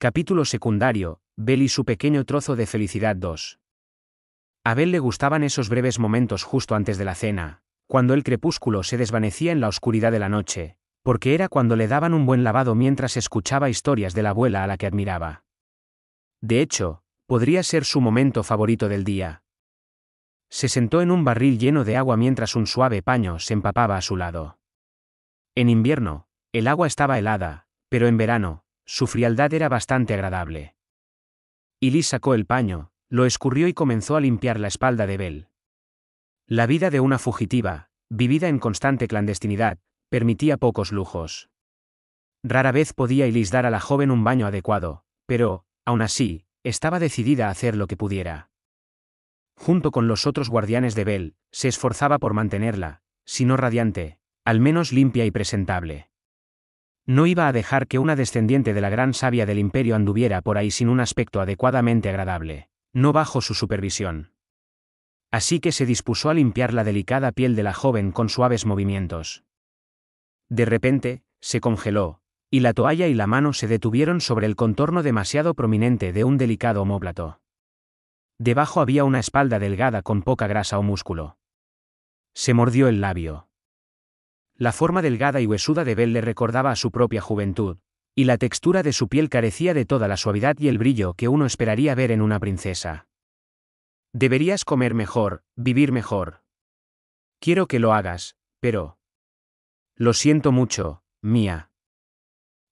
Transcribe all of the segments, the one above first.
Capítulo secundario, Bel y su pequeño trozo de felicidad 2. A Bel le gustaban esos breves momentos justo antes de la cena, cuando el crepúsculo se desvanecía en la oscuridad de la noche, porque era cuando le daban un buen lavado mientras escuchaba historias de la abuela a la que admiraba. De hecho, podría ser su momento favorito del día. Se sentó en un barril lleno de agua mientras un suave paño se empapaba a su lado. En invierno, el agua estaba helada, pero en verano, su frialdad era bastante agradable. Ilis sacó el paño, lo escurrió y comenzó a limpiar la espalda de Bel. La vida de una fugitiva, vivida en constante clandestinidad, permitía pocos lujos. Rara vez podía Ilis dar a la joven un baño adecuado, pero, aun así, estaba decidida a hacer lo que pudiera. Junto con los otros guardianes de Bel, se esforzaba por mantenerla, si no radiante, al menos limpia y presentable. No iba a dejar que una descendiente de la gran sabia del imperio anduviera por ahí sin un aspecto adecuadamente agradable, no bajo su supervisión. Así que se dispuso a limpiar la delicada piel de la joven con suaves movimientos. De repente, se congeló, y la toalla y la mano se detuvieron sobre el contorno demasiado prominente de un delicado homóplato. Debajo había una espalda delgada con poca grasa o músculo. Se mordió el labio. La forma delgada y huesuda de Belle le recordaba a su propia juventud, y la textura de su piel carecía de toda la suavidad y el brillo que uno esperaría ver en una princesa. Deberías comer mejor, vivir mejor. Quiero que lo hagas, pero... Lo siento mucho, mía.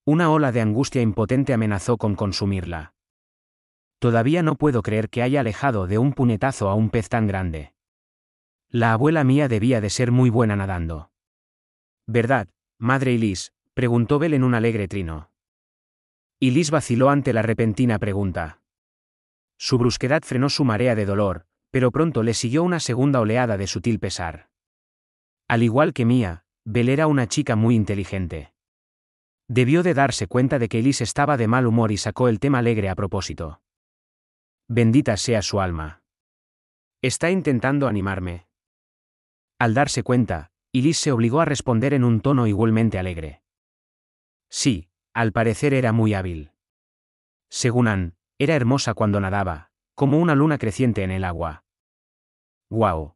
Una ola de angustia impotente amenazó con consumirla. Todavía no puedo creer que haya alejado de un punetazo a un pez tan grande. La abuela mía debía de ser muy buena nadando. ¿Verdad, madre Ilis? preguntó Bel en un alegre trino. Elis vaciló ante la repentina pregunta. Su brusquedad frenó su marea de dolor, pero pronto le siguió una segunda oleada de sutil pesar. Al igual que Mía, Bel era una chica muy inteligente. Debió de darse cuenta de que Elise estaba de mal humor y sacó el tema alegre a propósito. Bendita sea su alma. Está intentando animarme. Al darse cuenta, y Liz se obligó a responder en un tono igualmente alegre. Sí, al parecer era muy hábil. Según Ann, era hermosa cuando nadaba, como una luna creciente en el agua. ¡Guau!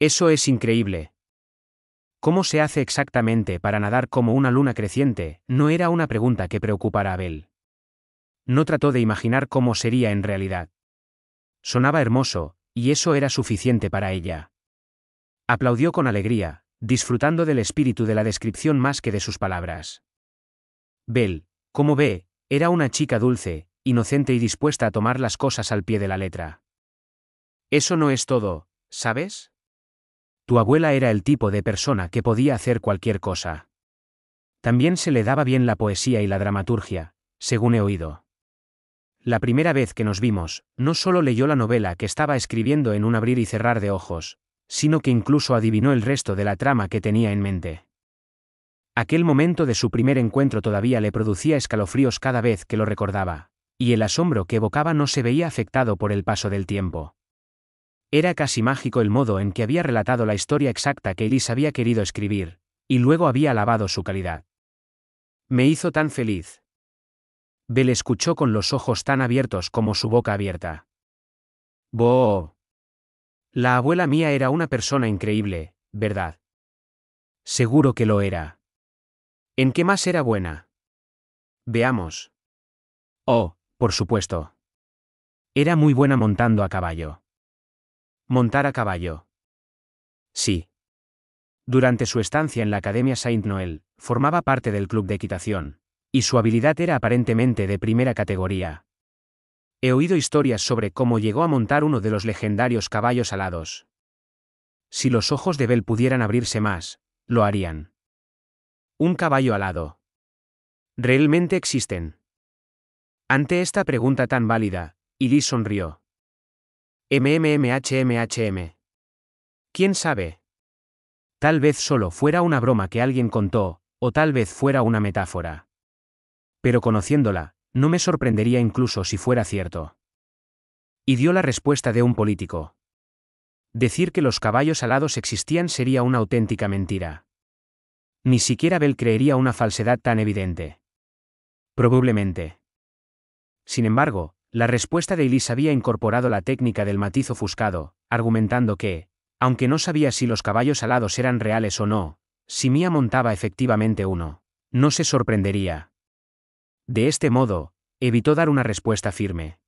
Eso es increíble. ¿Cómo se hace exactamente para nadar como una luna creciente? No era una pregunta que preocupara a Abel. No trató de imaginar cómo sería en realidad. Sonaba hermoso, y eso era suficiente para ella. Aplaudió con alegría, disfrutando del espíritu de la descripción más que de sus palabras. Bel, como ve, era una chica dulce, inocente y dispuesta a tomar las cosas al pie de la letra. Eso no es todo, ¿sabes? Tu abuela era el tipo de persona que podía hacer cualquier cosa. También se le daba bien la poesía y la dramaturgia, según he oído. La primera vez que nos vimos, no solo leyó la novela que estaba escribiendo en un abrir y cerrar de ojos, sino que incluso adivinó el resto de la trama que tenía en mente. Aquel momento de su primer encuentro todavía le producía escalofríos cada vez que lo recordaba, y el asombro que evocaba no se veía afectado por el paso del tiempo. Era casi mágico el modo en que había relatado la historia exacta que Elise había querido escribir, y luego había alabado su calidad. Me hizo tan feliz. Bell escuchó con los ojos tan abiertos como su boca abierta. ¡Bo! La abuela mía era una persona increíble, ¿verdad? Seguro que lo era. ¿En qué más era buena? Veamos. Oh, por supuesto. Era muy buena montando a caballo. Montar a caballo. Sí. Durante su estancia en la Academia Saint Noel, formaba parte del club de equitación, y su habilidad era aparentemente de primera categoría, He oído historias sobre cómo llegó a montar uno de los legendarios caballos alados. Si los ojos de Bell pudieran abrirse más, lo harían. Un caballo alado. ¿Realmente existen? Ante esta pregunta tan válida, Ily sonrió. MMMHMHM. ¿Quién sabe? Tal vez solo fuera una broma que alguien contó, o tal vez fuera una metáfora. Pero conociéndola, no me sorprendería incluso si fuera cierto. Y dio la respuesta de un político. Decir que los caballos alados existían sería una auténtica mentira. Ni siquiera Bell creería una falsedad tan evidente. Probablemente. Sin embargo, la respuesta de Elise había incorporado la técnica del matiz ofuscado, argumentando que, aunque no sabía si los caballos alados eran reales o no, si Mia montaba efectivamente uno, no se sorprendería. De este modo, evitó dar una respuesta firme.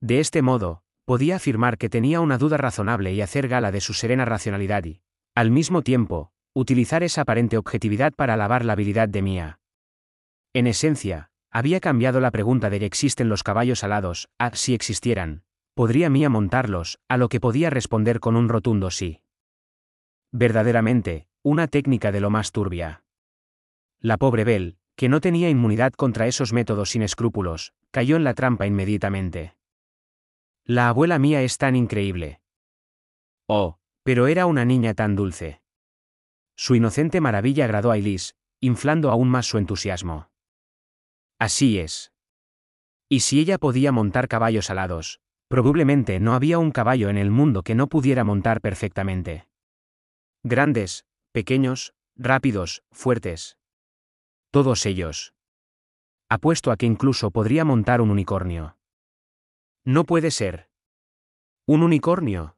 De este modo, podía afirmar que tenía una duda razonable y hacer gala de su serena racionalidad y, al mismo tiempo, utilizar esa aparente objetividad para alabar la habilidad de Mía. En esencia, había cambiado la pregunta de que existen los caballos alados, a si existieran, ¿podría Mía montarlos?, a lo que podía responder con un rotundo sí. Verdaderamente, una técnica de lo más turbia. La pobre Belle que no tenía inmunidad contra esos métodos sin escrúpulos, cayó en la trampa inmediatamente. La abuela mía es tan increíble. Oh, pero era una niña tan dulce. Su inocente maravilla agradó a Elise, inflando aún más su entusiasmo. Así es. Y si ella podía montar caballos alados, probablemente no había un caballo en el mundo que no pudiera montar perfectamente. Grandes, pequeños, rápidos, fuertes. Todos ellos. Apuesto a que incluso podría montar un unicornio. No puede ser. Un unicornio.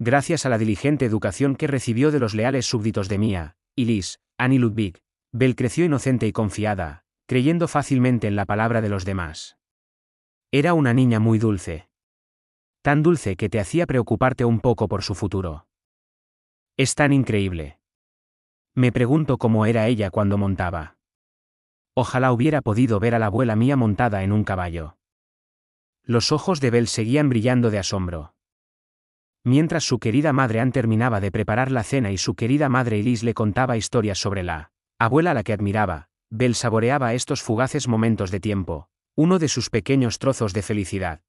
Gracias a la diligente educación que recibió de los leales súbditos de Mía, Elise, Annie Ludwig, Bell creció inocente y confiada, creyendo fácilmente en la palabra de los demás. Era una niña muy dulce. Tan dulce que te hacía preocuparte un poco por su futuro. Es tan increíble. Me pregunto cómo era ella cuando montaba. Ojalá hubiera podido ver a la abuela mía montada en un caballo. Los ojos de Bel seguían brillando de asombro. Mientras su querida madre Ann terminaba de preparar la cena y su querida madre Elise le contaba historias sobre la abuela a la que admiraba, Bel saboreaba estos fugaces momentos de tiempo, uno de sus pequeños trozos de felicidad.